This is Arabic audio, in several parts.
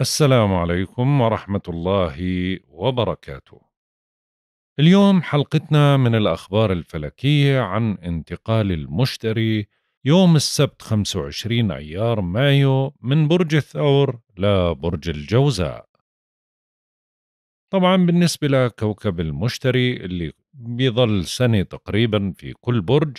السلام عليكم ورحمة الله وبركاته. اليوم حلقتنا من الأخبار الفلكية عن انتقال المشتري يوم السبت 25 أيار مايو من برج الثور لبرج الجوزاء. طبعا بالنسبة لكوكب المشتري اللي بيظل سنة تقريبا في كل برج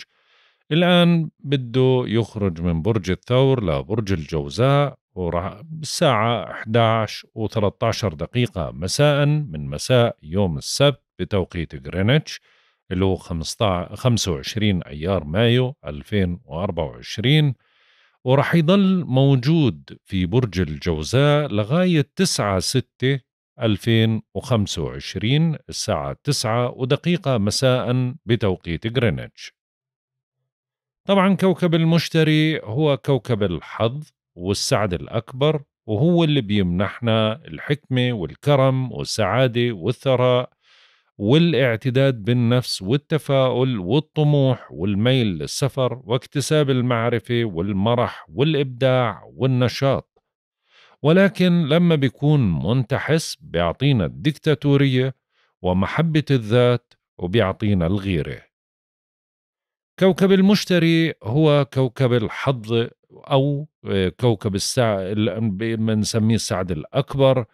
الآن بده يخرج من برج الثور لبرج الجوزاء وراح الساعة 11 و13 دقيقة مساء من مساء يوم السبت بتوقيت غرينتش اللي هو 15 25 أيار مايو 2024 وراح يضل موجود في برج الجوزاء لغاية 9 6 2025 الساعة 9 ودقيقة مساء بتوقيت غرينتش طبعا كوكب المشتري هو كوكب الحظ والسعد الأكبر وهو اللي بيمنحنا الحكمة والكرم والسعادة والثراء والاعتداد بالنفس والتفاؤل والطموح والميل للسفر واكتساب المعرفة والمرح والإبداع والنشاط ولكن لما بيكون منتحس بيعطينا الدكتاتورية ومحبة الذات وبيعطينا الغيرة كوكب المشتري هو كوكب الحظ او آه، كوكب الساعه بنسميه السعد الاكبر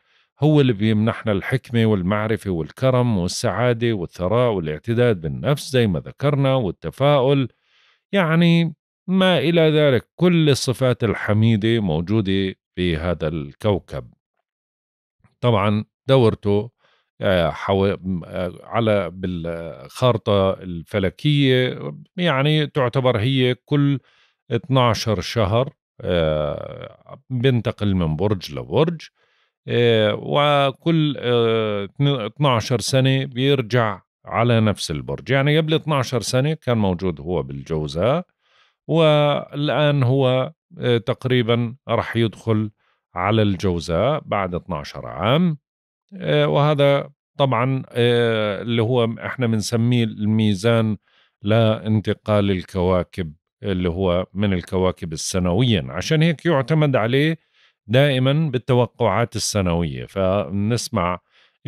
هو اللي بيمنحنا الحكمه والمعرفه والكرم والسعاده والثراء والاعتداد بالنفس زي ما ذكرنا والتفاؤل يعني ما الى ذلك كل الصفات الحميده موجوده في هذا الكوكب طبعا دورته آه، آه، على بالخارطة الفلكية يعني تعتبر هي كل 12 شهر آه، بنتقل من برج لبرج آه، وكل 12 آه، سنة بيرجع على نفس البرج يعني قبل 12 سنة كان موجود هو بالجوزاء والآن هو تقريبا رح يدخل على الجوزاء بعد 12 عام وهذا طبعا اللي هو احنا بنسميه الميزان لانتقال الكواكب اللي هو من الكواكب السنويا عشان هيك يعتمد عليه دائما بالتوقعات السنوية فنسمع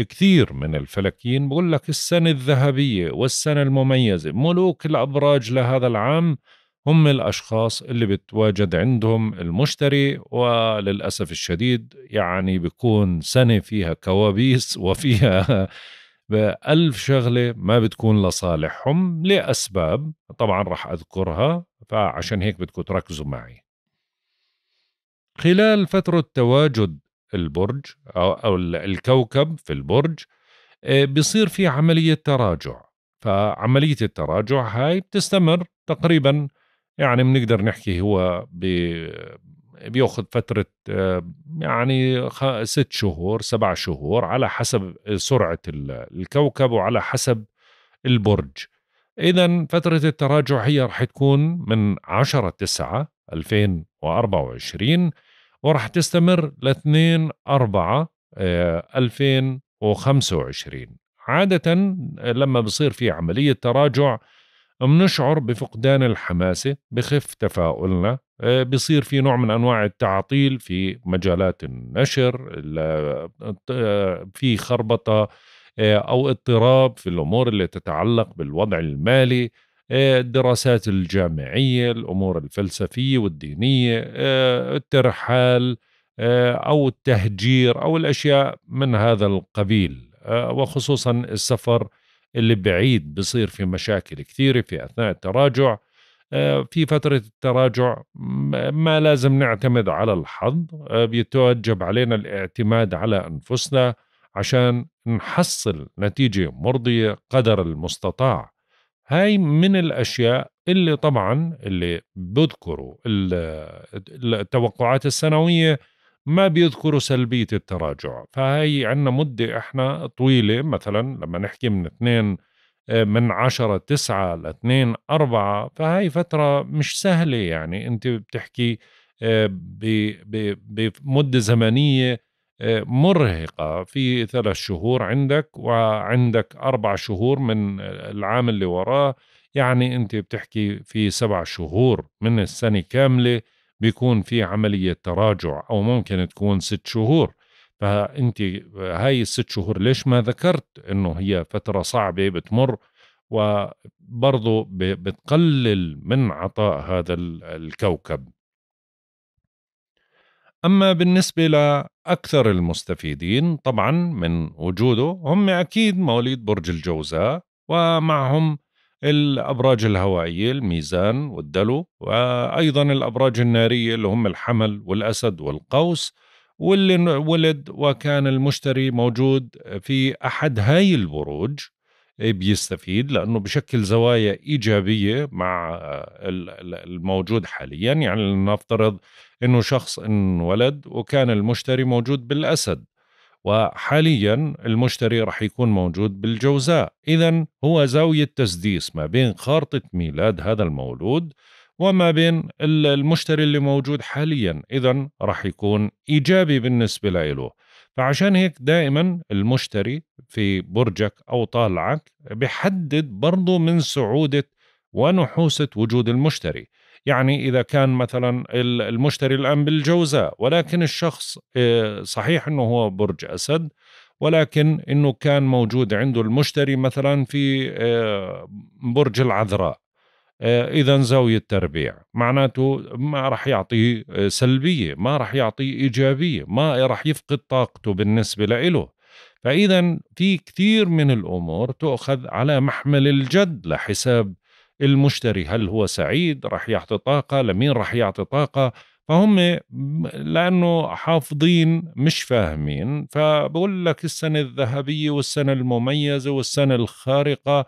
كثير من الفلكيين بقول لك السنة الذهبية والسنة المميزة ملوك الأبراج لهذا العام هم الأشخاص اللي بتواجد عندهم المشتري وللأسف الشديد يعني بيكون سنة فيها كوابيس وفيها بألف شغلة ما بتكون لصالحهم لأسباب طبعا رح أذكرها فعشان هيك بدكم تركزوا معي خلال فترة تواجد البرج أو الكوكب في البرج آه، بصير في عملية تراجع فعملية التراجع هاي بتستمر تقريبا يعني بنقدر نحكي هو بياخذ فتره آه، يعني ست شهور سبع شهور على حسب سرعه الكوكب وعلى حسب البرج اذا فتره التراجع هي رح تكون من 10 9 2024 ورح تستمر ل 2 4 2025 عاده لما بصير في عمليه تراجع بنشعر بفقدان الحماسة بخف تفاؤلنا آه، بصير في نوع من أنواع التعطيل في مجالات النشر آه، آه، في خربطة أو اضطراب في الأمور اللي تتعلق بالوضع المالي الدراسات الجامعية الأمور الفلسفية والدينية الترحال أو التهجير أو الأشياء من هذا القبيل وخصوصا السفر اللي بعيد بصير في مشاكل كثيرة في أثناء التراجع آه، في فترة التراجع ما لازم نعتمد على الحظ آه، بيتوجب علينا الاعتماد على أنفسنا عشان نحصل نتيجة مرضية قدر المستطاع هاي من الأشياء اللي طبعا اللي بذكروا التوقعات السنوية ما بيذكروا سلبية التراجع فهي عندنا مدة إحنا طويلة مثلا لما نحكي من 2 آه، من 10 9 ل 2 4 فهي فترة مش سهلة يعني أنت بتحكي آه، بمدة زمنية آه، مرهقة في ثلاث شهور عندك وعندك أربع شهور من العام اللي وراه يعني أنت بتحكي في سبع شهور من السنة كاملة بيكون في عملية تراجع أو ممكن تكون ست شهور فأنت هاي الست شهور ليش ما ذكرت أنه هي فترة صعبة بتمر وبرضو بتقلل من عطاء هذا الكوكب أما بالنسبة لأكثر المستفيدين طبعا من وجوده هم أكيد مواليد برج الجوزاء ومعهم الأبراج الهوائية الميزان والدلو وأيضا الأبراج النارية اللي هم الحمل والأسد والقوس واللي ولد وكان المشتري موجود في أحد هاي البروج إيه، بيستفيد لأنه بشكل زوايا إيجابية مع الموجود حاليا يعني لنفترض أنه شخص انولد وكان المشتري موجود بالأسد وحاليا المشتري رح يكون موجود بالجوزاء إذا هو زاوية تسديس ما بين خارطة ميلاد هذا المولود وما بين المشتري اللي موجود حاليا إذا رح يكون إيجابي بالنسبة له فعشان هيك دائما المشتري في برجك أو طالعك بحدد برضو من سعودة ونحوسة وجود المشتري يعني إذا كان مثلا المشتري الآن بالجوزاء ولكن الشخص آه، صحيح أنه هو برج أسد ولكن أنه كان موجود عنده المشتري مثلا في آه، برج العذراء آه، إذا زاوية تربيع معناته ما راح يعطيه سلبية ما راح يعطيه إيجابية ما راح يفقد طاقته بالنسبة لإله فإذا في كثير من الأمور تؤخذ على محمل الجد لحساب المشتري هل هو سعيد رح يعطي طاقة لمين رح يعطي طاقة فهم لأنه حافظين مش فاهمين فبقول لك السنة الذهبية والسنة المميزة والسنة الخارقة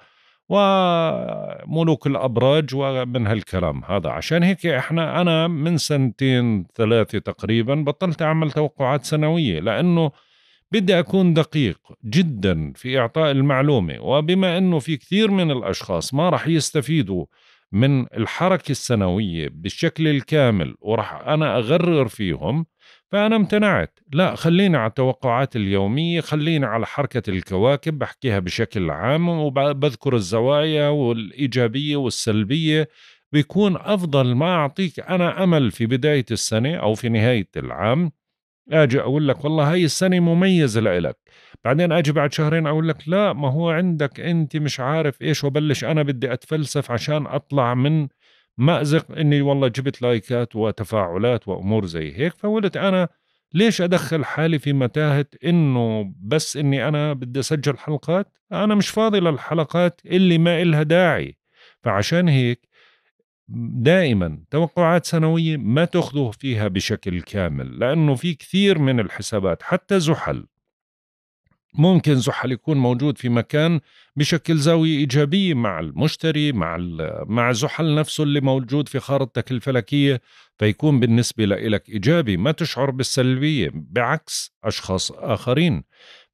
وملوك الأبراج ومن هالكلام هذا عشان هيك إحنا أنا من سنتين ثلاثة تقريبا بطلت أعمل توقعات سنوية لأنه بدي أكون دقيق جدا في إعطاء المعلومة وبما أنه في كثير من الأشخاص ما رح يستفيدوا من الحركة السنوية بالشكل الكامل ورح أنا أغرر فيهم فأنا امتنعت لا خليني على التوقعات اليومية خليني على حركة الكواكب بحكيها بشكل عام وبذكر الزوايا والإيجابية والسلبية بيكون أفضل ما أعطيك أنا أمل في بداية السنة أو في نهاية العام اجي اقول لك والله هاي السنه مميزه لإلك بعدين اجي بعد شهرين اقول لك لا ما هو عندك انت مش عارف ايش وبلش انا بدي اتفلسف عشان اطلع من مأزق اني والله جبت لايكات وتفاعلات وامور زي هيك فقلت انا ليش ادخل حالي في متاهه انه بس اني انا بدي اسجل حلقات انا مش فاضي للحلقات اللي ما إلها داعي فعشان هيك دائما توقعات سنوية ما تأخذه فيها بشكل كامل لأنه في كثير من الحسابات حتى زحل ممكن زحل يكون موجود في مكان بشكل زاوية إيجابية مع المشتري مع مع زحل نفسه اللي موجود في خارطتك الفلكية فيكون بالنسبة لك إيجابي ما تشعر بالسلبية بعكس أشخاص آخرين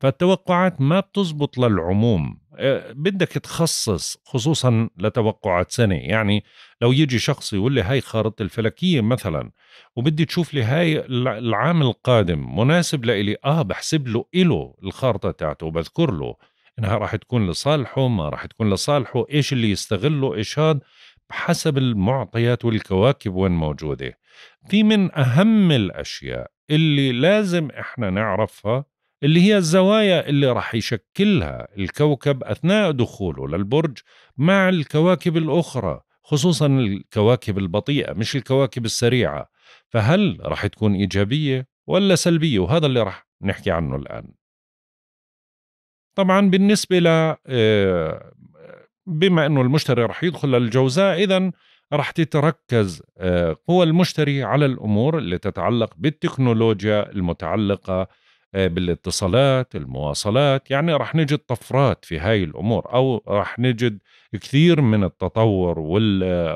فالتوقعات ما بتزبط للعموم آه، بدك تخصص خصوصا لتوقعات سنه يعني لو يجي شخص يقول لي هاي خارطه الفلكيه مثلا وبدي تشوف لي هاي العام القادم مناسب لإلي اه بحسب له إله الخارطه تاعته وبذكر له انها راح تكون لصالحه ما راح تكون لصالحه ايش اللي يستغله ايش هذا بحسب المعطيات والكواكب وين موجوده في من اهم الاشياء اللي لازم احنا نعرفها اللي هي الزوايا اللي راح يشكلها الكوكب أثناء دخوله للبرج مع الكواكب الأخرى خصوصا الكواكب البطيئة مش الكواكب السريعة فهل راح تكون إيجابية ولا سلبية وهذا اللي راح نحكي عنه الآن طبعا بالنسبة ل آه، بما أنه المشتري راح يدخل للجوزاء إذا راح تتركز آه، قوى المشتري على الأمور اللي تتعلق بالتكنولوجيا المتعلقة آه، بالاتصالات المواصلات يعني رح نجد طفرات في هاي الأمور أو رح نجد كثير من التطور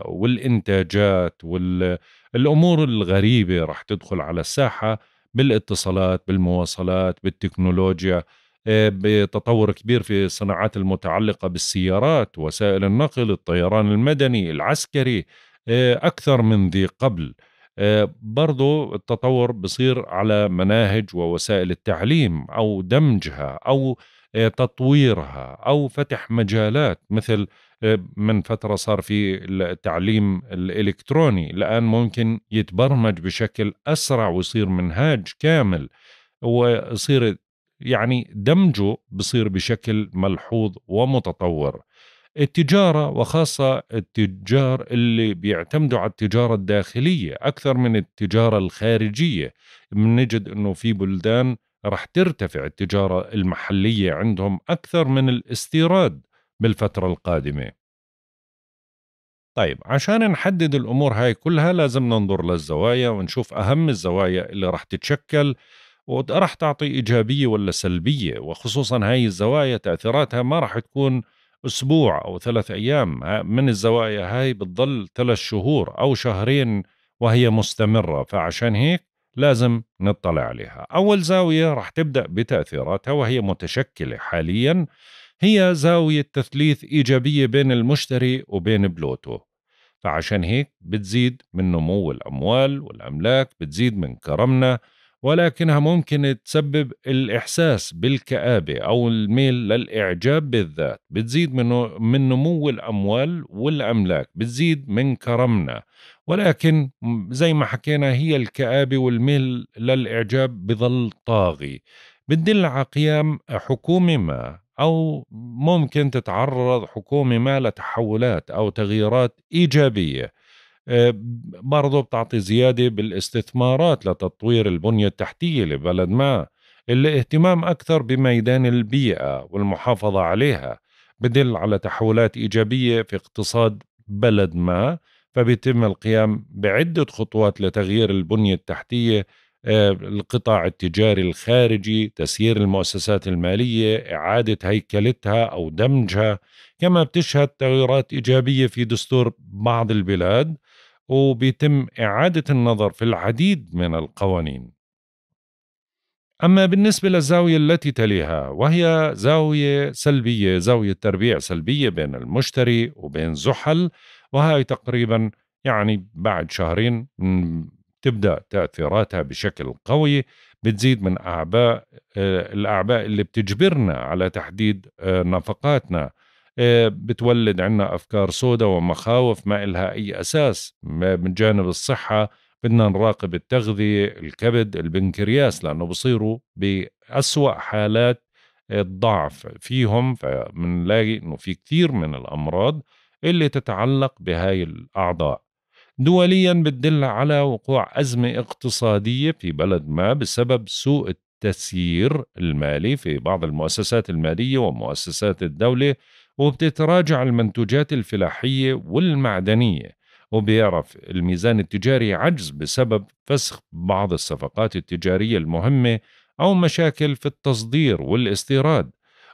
والإنتاجات والأمور الغريبة رح تدخل على الساحة بالاتصالات بالمواصلات بالتكنولوجيا آه، بتطور كبير في الصناعات المتعلقة بالسيارات وسائل النقل الطيران المدني العسكري آه، أكثر من ذي قبل آه، برضو التطور بصير على مناهج ووسائل التعليم أو دمجها أو آه، تطويرها أو فتح مجالات مثل آه، من فترة صار في التعليم الإلكتروني الآن ممكن يتبرمج بشكل أسرع ويصير منهاج كامل ويصير يعني دمجه بصير بشكل ملحوظ ومتطور التجارة وخاصة التجار اللي بيعتمدوا على التجارة الداخلية أكثر من التجارة الخارجية بنجد أنه في بلدان رح ترتفع التجارة المحلية عندهم أكثر من الاستيراد بالفترة القادمة طيب عشان نحدد الأمور هاي كلها لازم ننظر للزوايا ونشوف أهم الزوايا اللي رح تتشكل ورح تعطي إيجابية ولا سلبية وخصوصا هاي الزوايا تأثيراتها ما رح تكون أسبوع أو ثلاث أيام من الزوايا هاي بتضل ثلاث شهور أو شهرين وهي مستمرة فعشان هيك لازم نطلع عليها أول زاوية رح تبدأ بتأثيراتها وهي متشكلة حاليا هي زاوية تثليث إيجابية بين المشتري وبين بلوتو فعشان هيك بتزيد من نمو الأموال والأملاك بتزيد من كرمنا ولكنها ممكن تسبب الإحساس بالكآبة أو الميل للإعجاب بالذات بتزيد من نمو الأموال والأملاك بتزيد من كرمنا ولكن زي ما حكينا هي الكآبة والميل للإعجاب بظل طاغي بتدل على قيام حكومة ما أو ممكن تتعرض حكومة ما لتحولات أو تغييرات إيجابية آه، برضه بتعطي زيادة بالاستثمارات لتطوير البنية التحتية لبلد ما الاهتمام أكثر بميدان البيئة والمحافظة عليها بدل على تحولات إيجابية في اقتصاد بلد ما فبيتم القيام بعدة خطوات لتغيير البنية التحتية آه، القطاع التجاري الخارجي تسيير المؤسسات المالية إعادة هيكلتها أو دمجها كما بتشهد تغييرات إيجابية في دستور بعض البلاد وبيتم إعادة النظر في العديد من القوانين أما بالنسبة للزاوية التي تليها وهي زاوية سلبية زاوية تربيع سلبية بين المشتري وبين زحل وهي تقريبا يعني بعد شهرين تبدأ تأثيراتها بشكل قوي بتزيد من أعباء آه، الأعباء اللي بتجبرنا على تحديد آه، نفقاتنا إيه، بتولد عنا أفكار سودة ومخاوف ما إلها أي أساس من جانب الصحة بدنا نراقب التغذية الكبد البنكرياس لأنه بصيروا بأسوأ حالات الضعف فيهم فمنلاقي انه في كثير من الامراض اللي تتعلق بهاي الاعضاء دوليا بتدل على وقوع ازمه اقتصاديه في بلد ما بسبب سوء التسيير المالي في بعض المؤسسات الماليه ومؤسسات الدوله وبتتراجع المنتوجات الفلاحية والمعدنية وبيعرف الميزان التجاري عجز بسبب فسخ بعض الصفقات التجارية المهمة أو مشاكل في التصدير والاستيراد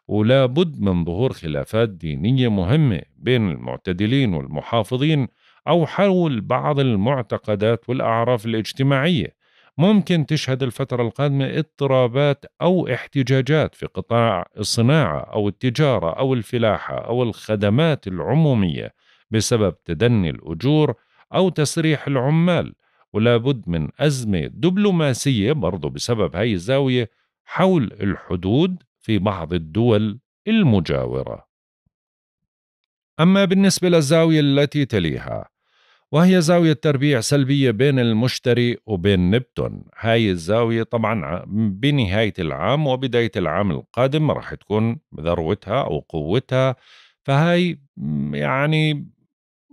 ولا بد من ظهور خلافات دينية مهمة بين المعتدلين والمحافظين أو حول بعض المعتقدات والأعراف الاجتماعية ممكن تشهد الفترة القادمة اضطرابات أو احتجاجات في قطاع الصناعة أو التجارة أو الفلاحة أو الخدمات العمومية بسبب تدني الأجور أو تسريح العمال ولابد من أزمة دبلوماسية برضو بسبب هاي الزاوية حول الحدود في بعض الدول المجاورة أما بالنسبة للزاوية التي تليها وهي زاوية تربيع سلبية بين المشتري وبين نبتون هاي الزاوية طبعا بنهاية العام وبداية العام القادم راح تكون ذروتها أو قوتها فهاي يعني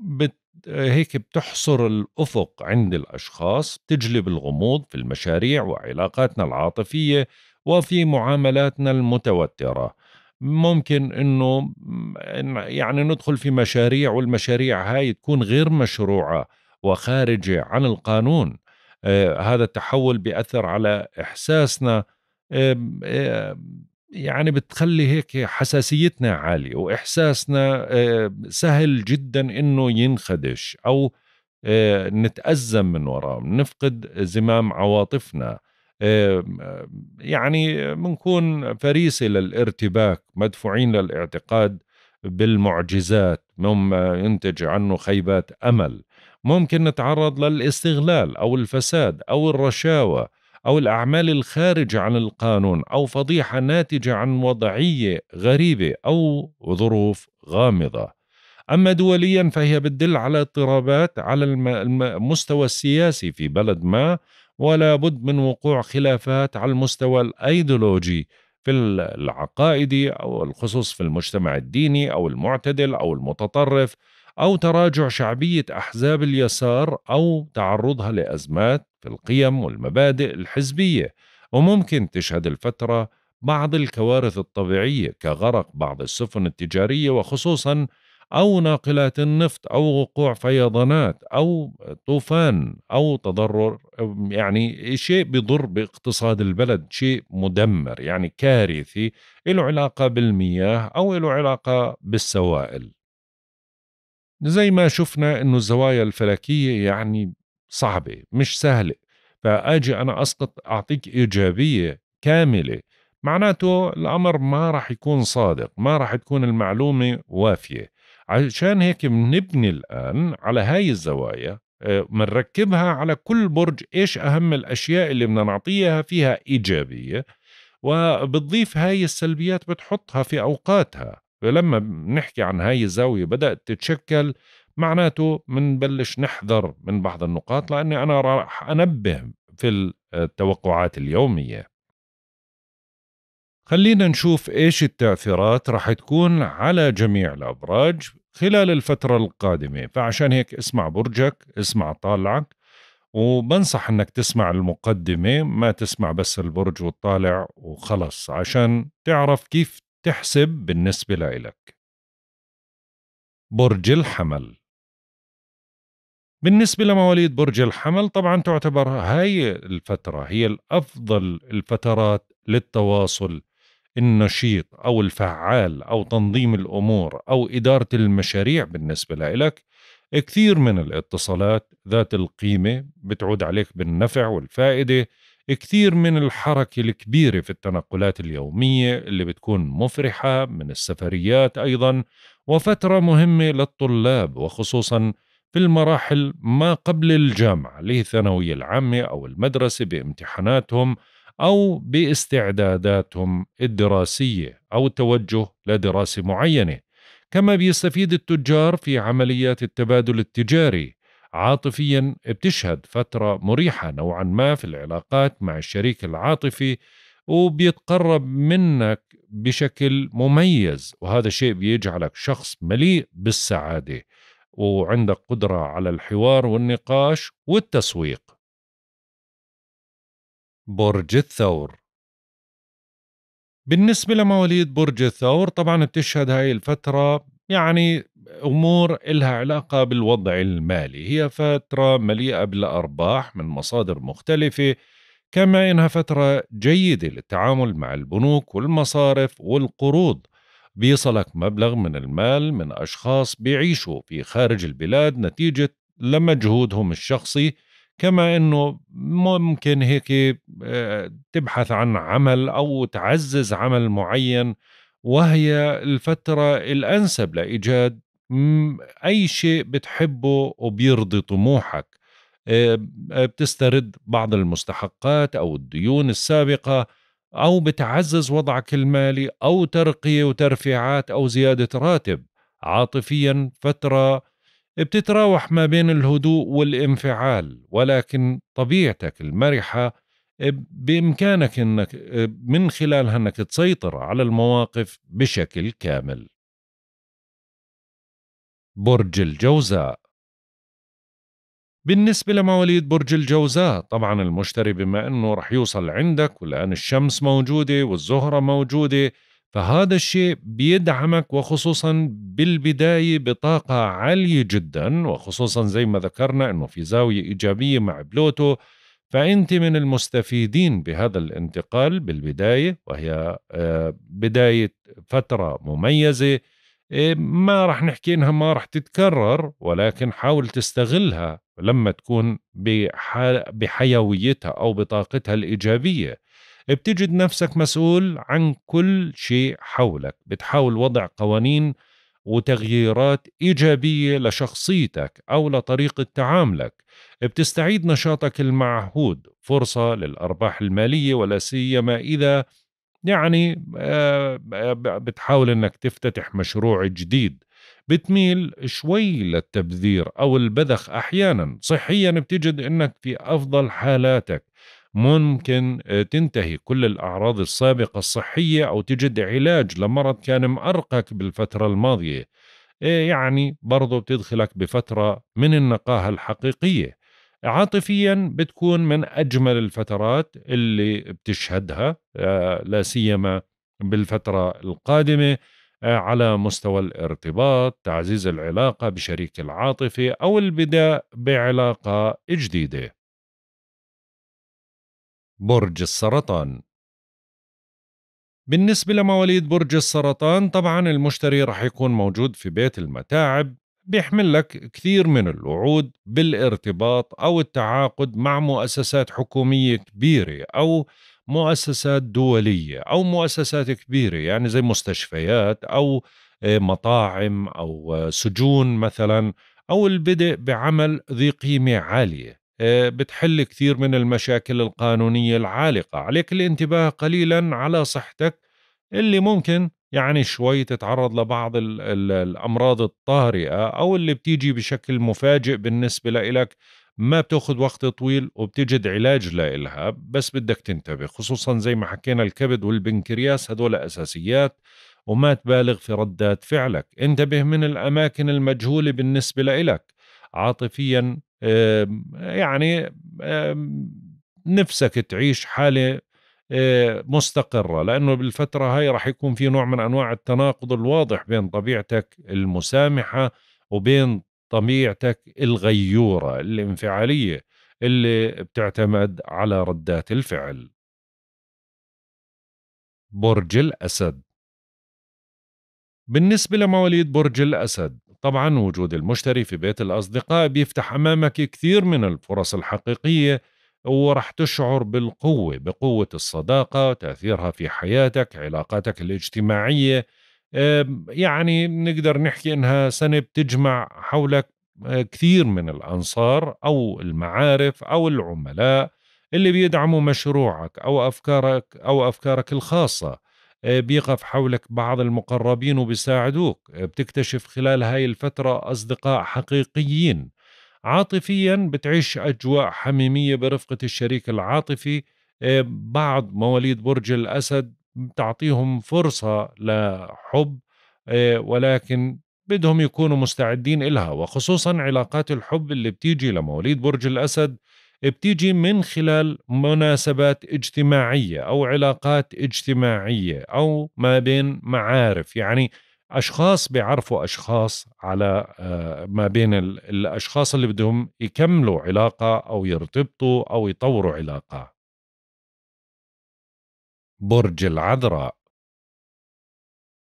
بت هيك بتحصر الأفق عند الأشخاص تجلب الغموض في المشاريع وعلاقاتنا العاطفية وفي معاملاتنا المتوترة ممكن انه يعني ندخل في مشاريع والمشاريع هاي تكون غير مشروعه وخارجه عن القانون آه، هذا التحول بيأثر على احساسنا آه، آه، يعني بتخلي هيك حساسيتنا عاليه واحساسنا سهل جدا انه ينخدش او نتأزم من وراه نفقد زمام عواطفنا يعني بنكون فريسة للارتباك مدفوعين للاعتقاد بالمعجزات مما ينتج عنه خيبات أمل ممكن نتعرض للاستغلال أو الفساد أو الرشاوة أو الأعمال الخارجة عن القانون أو فضيحة ناتجة عن وضعية غريبة أو ظروف غامضة أما دوليا فهي بتدل على اضطرابات على المستوى السياسي في بلد ما ولا بد من وقوع خلافات على المستوى الايديولوجي في العقائدي او الخصوص في المجتمع الديني او المعتدل او المتطرف او تراجع شعبيه احزاب اليسار او تعرضها لازمات في القيم والمبادئ الحزبيه وممكن تشهد الفتره بعض الكوارث الطبيعيه كغرق بعض السفن التجاريه وخصوصا أو ناقلات النفط أو وقوع فيضانات أو طوفان أو تضرر يعني شيء بضر باقتصاد البلد شيء مدمر يعني كارثي له علاقة بالمياه أو له علاقة بالسوائل زي ما شفنا أنه الزوايا الفلكية يعني صعبة مش سهلة فأجي أنا أسقط أعطيك إيجابية كاملة معناته الأمر ما راح يكون صادق ما راح تكون المعلومة وافية عشان هيك بنبني الآن على هاي الزوايا بنركبها آه، على كل برج ايش اهم الاشياء اللي بدنا نعطيها فيها ايجابيه وبتضيف هاي السلبيات بتحطها في اوقاتها فلما بنحكي عن هاي الزاويه بدات تتشكل معناته بنبلش نحذر من بعض النقاط لاني انا راح انبه في آه، التوقعات اليوميه خلينا نشوف إيش التأثيرات راح تكون على جميع الأبراج خلال الفترة القادمة فعشان هيك اسمع برجك اسمع طالعك وبنصح انك تسمع المقدمة ما تسمع بس البرج والطالع وخلص عشان تعرف كيف تحسب بالنسبة لإلك برج الحمل بالنسبة لمواليد برج الحمل طبعا تعتبر هاي الفترة هي الأفضل الفترات للتواصل النشيط أو الفعال أو تنظيم الأمور أو إدارة المشاريع بالنسبة لك كثير من الاتصالات ذات القيمة بتعود عليك بالنفع والفائدة كثير من الحركة الكبيرة في التنقلات اليومية اللي بتكون مفرحة من السفريات أيضا وفترة مهمة للطلاب وخصوصا في المراحل ما قبل الجامعة اللي هي الثانوية العامة أو المدرسة بامتحاناتهم أو باستعداداتهم الدراسية أو التوجه لدراسة معينة كما بيستفيد التجار في عمليات التبادل التجاري عاطفيا بتشهد فترة مريحة نوعا ما في العلاقات مع الشريك العاطفي وبيتقرب منك بشكل مميز وهذا الشيء بيجعلك شخص مليء بالسعادة وعندك قدرة على الحوار والنقاش والتسويق برج الثور بالنسبة لمواليد برج الثور طبعا بتشهد هاي الفترة يعني أمور إلها علاقة بالوضع المالي هي فترة مليئة بالأرباح من مصادر مختلفة كما إنها فترة جيدة للتعامل مع البنوك والمصارف والقروض بيصلك مبلغ من المال من أشخاص بيعيشوا في خارج البلاد نتيجة لمجهودهم الشخصي كما انه ممكن هيك آه، تبحث عن عمل او تعزز عمل معين وهي الفتره الانسب لايجاد اي شيء بتحبه وبيرضي طموحك آه، آه، بتسترد بعض المستحقات او الديون السابقه او بتعزز وضعك المالي او ترقيه وترفيعات او زياده راتب عاطفيا فتره بتتراوح ما بين الهدوء والانفعال ولكن طبيعتك المرحة آه، بإمكانك أنك آه، من خلالها أنك تسيطر على المواقف بشكل كامل برج الجوزاء بالنسبة لمواليد برج الجوزاء طبعا المشتري بما أنه رح يوصل عندك والآن الشمس موجودة والزهرة موجودة فهذا الشيء بيدعمك وخصوصا بالبدايه بطاقه عاليه جدا وخصوصا زي ما ذكرنا انه في زاويه ايجابيه مع بلوتو فانت من المستفيدين بهذا الانتقال بالبدايه وهي آه، بدايه فتره مميزه إيه، ما رح نحكي انها ما رح تتكرر ولكن حاول تستغلها لما تكون بحيويتها او بطاقتها الايجابيه بتجد نفسك مسؤول عن كل شيء حولك بتحاول وضع قوانين وتغييرات إيجابية لشخصيتك أو لطريقة تعاملك بتستعيد نشاطك المعهود فرصة للأرباح المالية ولا سيما إذا يعني آه، بتحاول أنك تفتتح مشروع جديد بتميل شوي للتبذير أو البذخ أحيانا صحيا بتجد أنك في أفضل حالاتك ممكن آه، تنتهي كل الأعراض السابقة الصحية أو تجد علاج لمرض كان مأرقك بالفترة الماضية آه، يعني برضو بتدخلك بفترة من النقاهة الحقيقية عاطفيا بتكون من أجمل الفترات اللي بتشهدها آه، لا سيما بالفترة القادمة على مستوى الارتباط تعزيز العلاقة بشريك العاطفة أو البداء بعلاقة جديدة برج السرطان بالنسبة لمواليد برج السرطان طبعا المشتري رح يكون موجود في بيت المتاعب بيحمل لك كثير من الوعود بالارتباط أو التعاقد مع مؤسسات حكومية كبيرة أو مؤسسات دولية أو مؤسسات كبيرة يعني زي مستشفيات أو آه، مطاعم أو آه، سجون مثلا أو البدء بعمل ذي قيمة عالية آه، بتحل كثير من المشاكل القانونية العالقة عليك الانتباه قليلا على صحتك اللي ممكن يعني شوي تتعرض لبعض الـ الـ الأمراض الطارئة أو اللي بتيجي بشكل مفاجئ بالنسبة لإلك ما بتاخذ وقت طويل وبتجد علاج لإلها بس بدك تنتبه خصوصا زي ما حكينا الكبد والبنكرياس هدول أساسيات وما تبالغ في ردات فعلك انتبه من الأماكن المجهولة بالنسبة لإلك عاطفيا يعني نفسك تعيش حاله آه، مستقرة لأنه بالفترة هاي رح يكون في نوع من أنواع التناقض الواضح بين طبيعتك المسامحة وبين طبيعتك الغيورة الانفعالية اللي بتعتمد على ردات الفعل برج الأسد بالنسبة لمواليد برج الأسد طبعا وجود المشتري في بيت الأصدقاء بيفتح أمامك كثير من الفرص الحقيقية ورح تشعر بالقوة بقوة الصداقة تأثيرها في حياتك علاقاتك الاجتماعية يعني نقدر نحكي إنها سنة بتجمع حولك آه، كثير من الأنصار أو المعارف أو العملاء اللي بيدعموا مشروعك أو أفكارك أو أفكارك الخاصة آه، بيقف حولك بعض المقربين وبيساعدوك آه، بتكتشف خلال هاي الفترة أصدقاء حقيقيين عاطفيا بتعيش أجواء حميمية برفقة الشريك العاطفي آه، بعض مواليد برج الأسد بتعطيهم فرصة لحب ولكن بدهم يكونوا مستعدين إلها وخصوصا علاقات الحب اللي بتيجي لمواليد برج الأسد بتيجي من خلال مناسبات اجتماعية أو علاقات اجتماعية أو ما بين معارف يعني أشخاص بيعرفوا أشخاص على آه، ما بين الأشخاص اللي بدهم يكملوا علاقة أو يرتبطوا أو يطوروا علاقة برج العذراء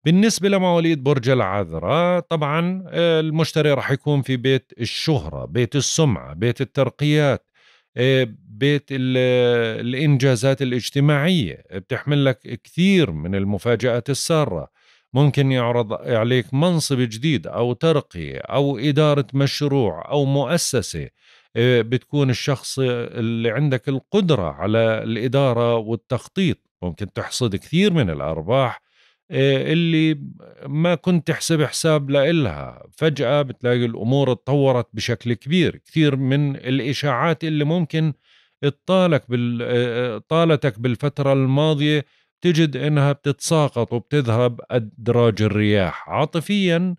بالنسبة لمواليد برج العذراء طبعا آه، المشتري رح يكون في بيت الشهرة بيت السمعة بيت الترقيات آه، بيت الانجازات الاجتماعيه بتحمل لك كثير من المفاجات الساره ممكن يعرض عليك منصب جديد او ترقيه او اداره مشروع او مؤسسه آه، بتكون الشخص اللي عندك القدره على الاداره والتخطيط ممكن تحصد كثير من الارباح إيه، اللي ما كنت تحسب حساب لإلها فجأة بتلاقي الأمور اتطورت بشكل كبير كثير من الإشاعات اللي ممكن اطالك بال... إيه، طالتك بالفترة الماضية تجد إنها بتتساقط وبتذهب أدراج الرياح عاطفيا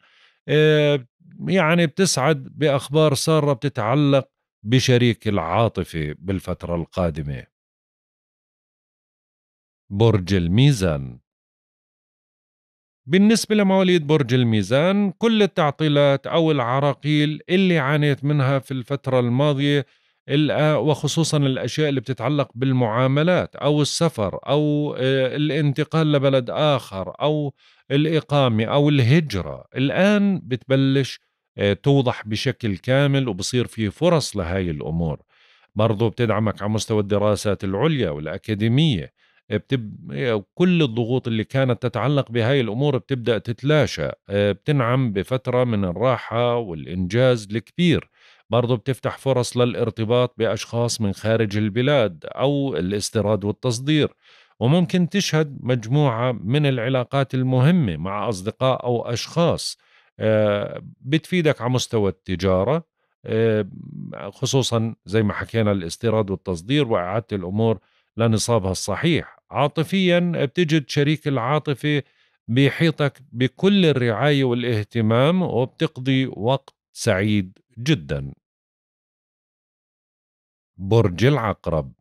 إيه، يعني بتسعد بأخبار سارة بتتعلق بشريك العاطفة بالفترة القادمة برج الميزان بالنسبة لمواليد برج الميزان كل التعطيلات أو العراقيل اللي عانيت منها في الفترة الماضية آه، وخصوصا الأشياء اللي بتتعلق بالمعاملات أو السفر أو آه، الانتقال لبلد آخر أو الإقامة أو الهجرة الآن بتبلش آه، توضح بشكل كامل وبصير في فرص لهاي الأمور برضو بتدعمك على مستوى الدراسات العليا والأكاديمية بتب... كل الضغوط اللي كانت تتعلق بهاي الأمور بتبدأ تتلاشى آه، بتنعم بفترة من الراحة والإنجاز الكبير برضو بتفتح فرص للارتباط بأشخاص من خارج البلاد أو الاستيراد والتصدير وممكن تشهد مجموعة من العلاقات المهمة مع أصدقاء أو أشخاص آه، بتفيدك على مستوى التجارة آه، خصوصا زي ما حكينا الاستيراد والتصدير وإعادة الأمور لنصابها الصحيح عاطفيا بتجد شريك العاطفه بيحيطك بكل الرعايه والاهتمام وبتقضي وقت سعيد جدا برج العقرب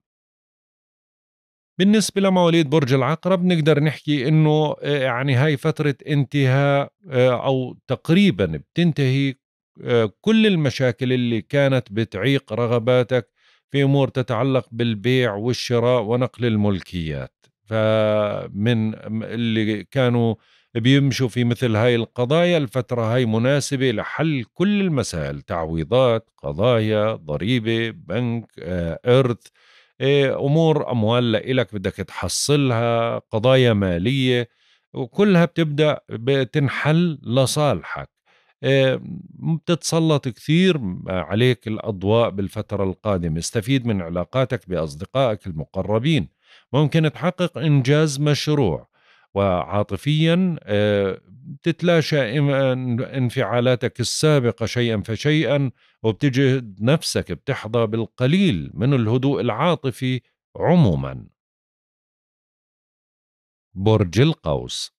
بالنسبة لمواليد برج العقرب نقدر نحكي انه آه، يعني هاي فترة انتهاء آه، او تقريبا بتنتهي آه، كل المشاكل اللي كانت بتعيق رغباتك في امور تتعلق بالبيع والشراء ونقل الملكيات. فمن اللي كانوا بيمشوا في مثل هاي القضايا الفترة هاي مناسبة لحل كل المسائل تعويضات قضايا ضريبة بنك آه، إرث آه، أمور أموال لإلك بدك تحصلها قضايا مالية وكلها بتبدأ بتنحل لصالحك آه، بتتسلط كثير عليك الأضواء بالفترة القادمة استفيد من علاقاتك بأصدقائك المقربين ممكن تحقق إنجاز مشروع وعاطفيا بتتلاشى آه، انفعالاتك السابقة شيئا فشيئا وبتجد نفسك بتحظى بالقليل من الهدوء العاطفي عموما برج القوس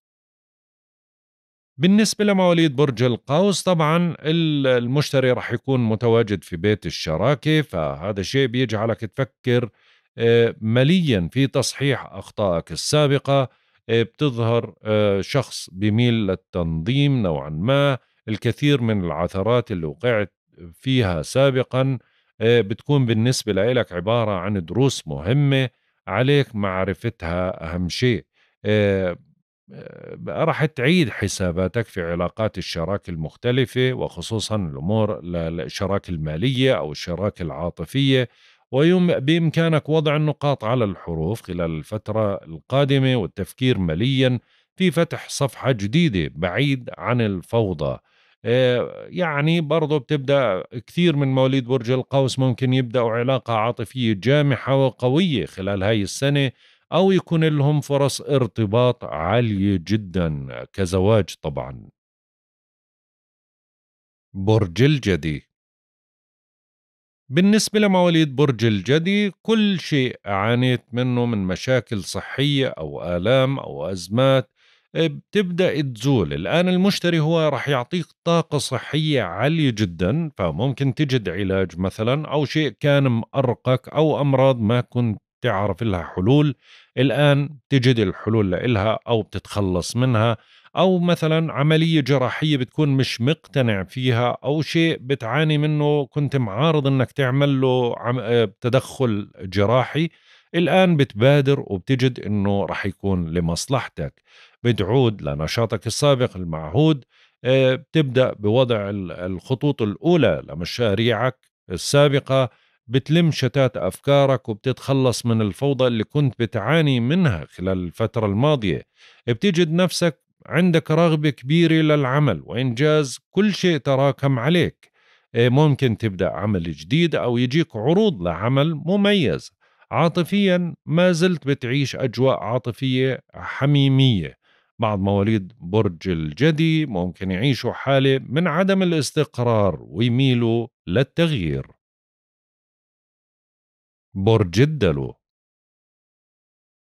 بالنسبة لمواليد برج القوس طبعا المشتري رح يكون متواجد في بيت الشراكة فهذا الشيء بيجعلك تفكر آه، مليا في تصحيح اخطائك السابقه آه، بتظهر آه، شخص بميل للتنظيم نوعا ما الكثير من العثرات اللي وقعت فيها سابقا بتكون بالنسبة لك عبارة عن دروس مهمة عليك معرفتها أهم شيء راح تعيد حساباتك في علاقات الشراكة المختلفة وخصوصا الأمور الشراكة المالية أو الشراكة العاطفية وبإمكانك وضع النقاط على الحروف خلال الفترة القادمة والتفكير مليا في فتح صفحة جديدة بعيد عن الفوضى آه، يعني برضو بتبدأ كثير من مواليد برج القوس ممكن يبدأوا علاقة عاطفية جامحة وقوية خلال هاي السنة أو يكون لهم فرص ارتباط عالية جدا كزواج طبعا برج الجدي بالنسبة لمواليد برج الجدي كل شيء عانيت منه من مشاكل صحية أو آلام أو أزمات آه، بتبدأ تزول الآن المشتري هو رح يعطيك طاقة صحية عالية جدا فممكن تجد علاج مثلا أو شيء كان مأرقك أو أمراض ما كنت تعرف لها حلول الآن تجد الحلول لإلها أو بتتخلص منها او مثلا عمليه جراحيه بتكون مش مقتنع فيها او شيء بتعاني منه كنت معارض انك تعمل له آه، تدخل جراحي الان بتبادر وبتجد انه رح يكون لمصلحتك بتعود لنشاطك السابق المعهود آه، بتبدا بوضع الخطوط الاولى لمشاريعك السابقه بتلم شتات افكارك وبتتخلص من الفوضى اللي كنت بتعاني منها خلال الفتره الماضيه بتجد نفسك عندك رغبة كبيرة للعمل وإنجاز كل شيء تراكم عليك آه، ممكن تبدأ عمل جديد أو يجيك عروض لعمل مميز عاطفيا ما زلت بتعيش أجواء عاطفية حميمية بعض مواليد برج الجدي ممكن يعيشوا حالة من عدم الاستقرار ويميلوا للتغيير برج الدلو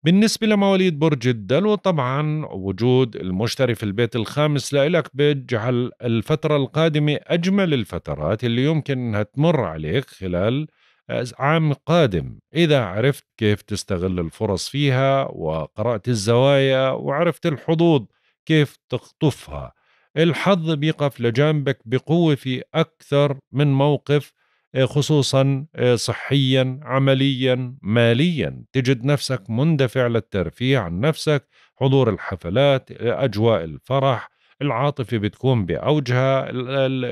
بالنسبة لمواليد برج الدلو طبعا وجود المشتري في البيت الخامس لإلك بيجعل الفترة القادمة أجمل الفترات اللي يمكن أنها تمر عليك خلال آه، عام قادم إذا عرفت كيف تستغل الفرص فيها وقرأت الزوايا وعرفت الحظوظ كيف تخطفها الحظ بيقف لجانبك بقوة في أكثر من موقف آه، خصوصا آه، صحيا عمليا ماليا تجد نفسك مندفع للترفيه عن نفسك حضور الحفلات آه، اجواء الفرح العاطفة بتكون بأوجها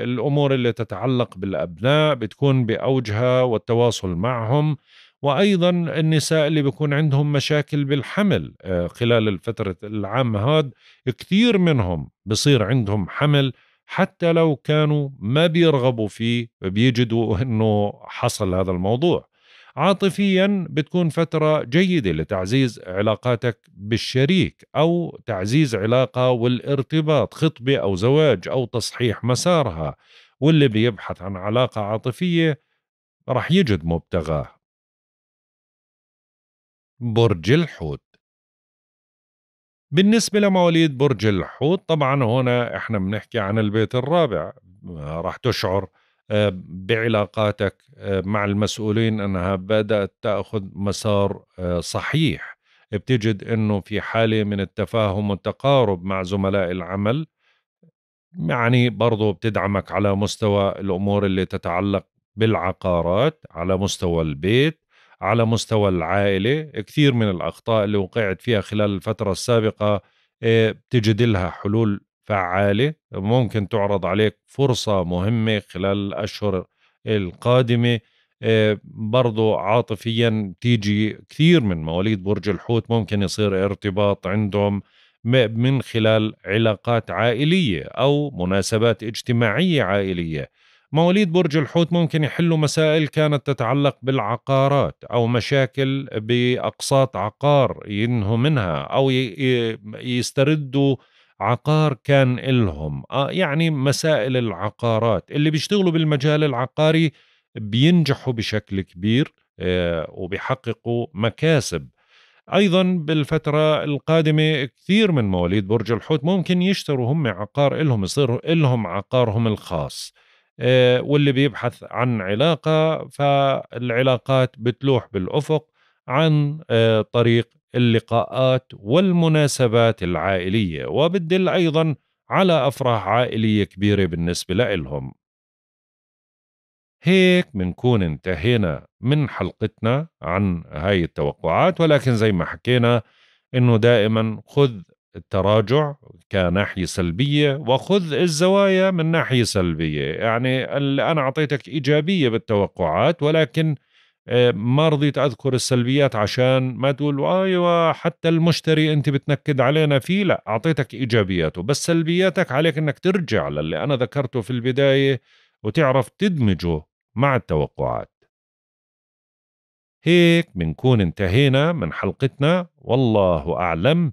الأمور اللي تتعلق بالأبناء بتكون بأوجها والتواصل معهم وأيضا النساء اللي بيكون عندهم مشاكل بالحمل خلال الفترة العام هاد كثير منهم بصير عندهم حمل حتى لو كانوا ما بيرغبوا فيه بيجدوا انه حصل هذا الموضوع عاطفيا بتكون فتره جيده لتعزيز علاقاتك بالشريك او تعزيز علاقه والارتباط خطبه او زواج او تصحيح مسارها واللي بيبحث عن علاقه عاطفيه رح يجد مبتغاه برج الحوت بالنسبة لمواليد برج الحوت طبعا هنا احنا بنحكي عن البيت الرابع راح تشعر آه، بعلاقاتك آه، مع المسؤولين انها بدأت تأخذ مسار آه، صحيح بتجد انه في حالة من التفاهم والتقارب مع زملاء العمل يعني برضو بتدعمك على مستوى الأمور اللي تتعلق بالعقارات على مستوى البيت على مستوى العائلة كثير من الأخطاء اللي وقعت فيها خلال الفترة السابقة آه، بتجد لها حلول فعالة ممكن تعرض عليك فرصة مهمة خلال الأشهر القادمة آه، برضو عاطفيا تيجي كثير من مواليد برج الحوت ممكن يصير ارتباط عندهم من خلال علاقات عائلية أو مناسبات اجتماعية عائلية مواليد برج الحوت ممكن يحلوا مسائل كانت تتعلق بالعقارات أو مشاكل بأقساط عقار ينهوا منها أو يستردوا عقار كان إلهم آه، يعني مسائل العقارات اللي بيشتغلوا بالمجال العقاري بينجحوا بشكل كبير آه، وبيحققوا مكاسب ايضا بالفتره القادمه كثير من مواليد برج الحوت ممكن يشتروا هم عقار الهم يصير الهم عقارهم الخاص آه، واللي بيبحث عن علاقة فالعلاقات بتلوح بالأفق عن آه، طريق اللقاءات والمناسبات العائلية وبتدل أيضا على أفراح عائلية كبيرة بالنسبة لإلهم هيك بنكون انتهينا من حلقتنا عن هاي التوقعات ولكن زي ما حكينا انه دائما خذ التراجع كناحية سلبية وخذ الزوايا من ناحية سلبية يعني أنا أعطيتك إيجابية بالتوقعات ولكن آه، ما رضيت أذكر السلبيات عشان ما تقول أيوة حتى المشتري أنت بتنكد علينا فيه لا أعطيتك إيجابياته بس سلبياتك عليك أنك ترجع للي أنا ذكرته في البداية وتعرف تدمجه مع التوقعات هيك بنكون انتهينا من حلقتنا والله أعلم